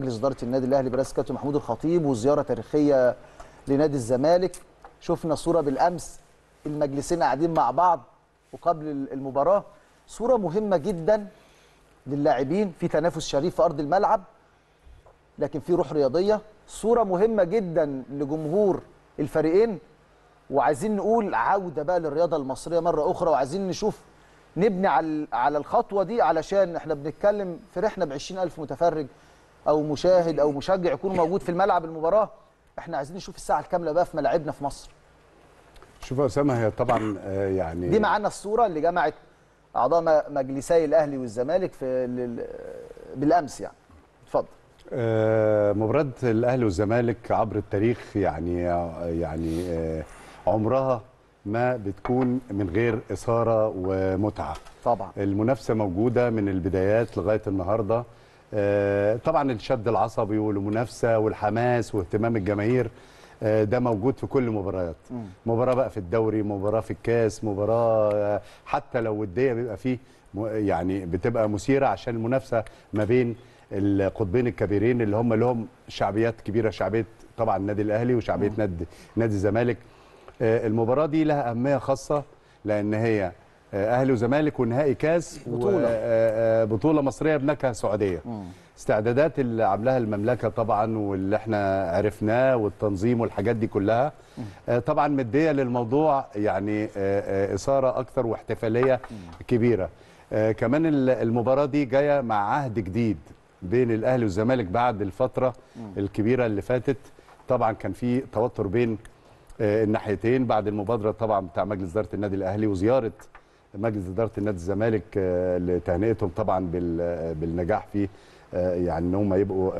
مجلس اداره النادي الاهلي برئاسه كابتن محمود الخطيب وزياره تاريخيه لنادي الزمالك شفنا صوره بالامس المجلسين قاعدين مع بعض وقبل المباراه صوره مهمه جدا للاعبين في تنافس شريف في ارض الملعب لكن في روح رياضيه صوره مهمه جدا لجمهور الفريقين وعايزين نقول عوده بقى للرياضه المصريه مره اخرى وعايزين نشوف نبني على على الخطوه دي علشان احنا بنتكلم فرحنا ب 20000 متفرج او مشاهد او مشجع يكون موجود في الملعب المباراه احنا عايزين نشوف الساعه الكامله بقى في ملاعبنا في مصر شوف يا اسامه هي طبعا آه، يعني دي معانا الصوره اللي جمعت اعضاء مجلسي الاهلي والزمالك في بالامس يعني اتفضل آه، مباراه الاهلي والزمالك عبر التاريخ يعني آه، يعني عمرها ما بتكون من غير اثاره ومتعه طبعا المنافسه موجوده من البدايات لغايه النهارده آه، طبعا الشد العصبي والمنافسه والحماس واهتمام الجماهير آه، ده موجود في كل مباريات مباراه بقى في الدوري مباراه في الكاس مباراه آه، حتى لو وديه بيبقى فيه يعني بتبقى مثيره عشان المنافسه ما بين القطبين الكبيرين اللي هم لهم شعبيات كبيره شعبيه طبعا النادي الاهلي وشعبيه نادي نادي الزمالك المباراه دي لها اهميه خاصه لان هي آه، اهلي وزمالك ونهائي كاس بطوله آه، آه، بطوله مصريه بنكهه سعوديه استعدادات اللي عاملاها المملكه طبعا واللي احنا عرفناه والتنظيم والحاجات دي كلها طبعا مديه للموضوع يعني اثاره اكثر واحتفاليه كبيره كمان المباراه دي جايه مع عهد جديد بين الاهلي والزمالك بعد الفتره الكبيره اللي فاتت طبعا كان في توتر بين الناحيتين بعد المبادره طبعا بتاع مجلس اداره النادي الاهلي وزياره مجلس اداره نادي الزمالك آه، لتهنئتهم طبعا آه، بالنجاح في آه، يعني ان هم يبقوا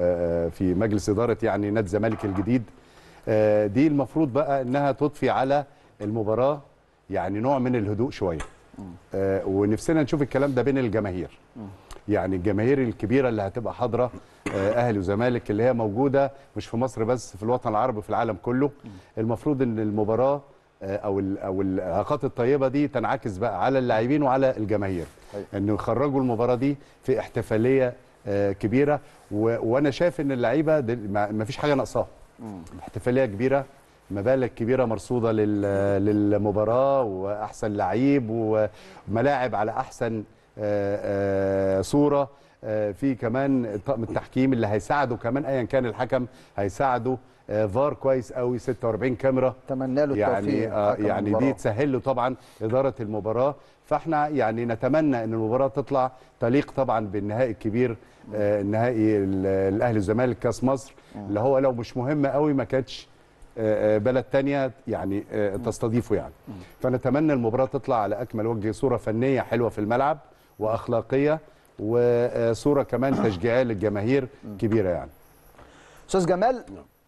في مجلس اداره يعني نادي الزمالك الجديد دي المفروض بقى انها تضفي على المباراه يعني نوع من الهدوء شويه ونفسنا نشوف الكلام ده بين الجماهير يعني الجماهير الكبيره اللي هتبقى حاضره اهلي وزمالك اللي هي موجوده مش في مصر بس في الوطن العربي في العالم كله المفروض ان المباراه آه، او الـ او العلاقات الطيبه دي تنعكس بقى على اللاعبين وعلى الجماهير طيب. انه يخرجوا المباراه دي في احتفاليه آه، كبيره وانا شايف ان اللعيبه ما فيش حاجه ناقصاها احتفاليه كبيره مبالغ كبيره مرصوده للمباراه واحسن لعيب وملاعب على احسن آه، صوره آه، في كمان طقم التحكيم اللي هيساعده كمان ايا كان الحكم هيساعده آه، فار كويس قوي 46 كاميرا اتمنى له يعني، التوفيق يعني يعني دي تسهل له طبعا اداره المباراه فاحنا يعني نتمنى ان المباراه تطلع تليق طبعا بالنهائي الكبير النهائي الاهلي والزمالك كاس مصر اللي هو لو مش مهم قوي ما كانتش بلد تانية يعني تستضيفه يعني فنتمنى المباراة تطلع على أكمل وجه صورة فنية حلوة في الملعب وأخلاقية وصوره كمان تشجيعيه للجماهير كبيره يعني استاذ جمال نعم.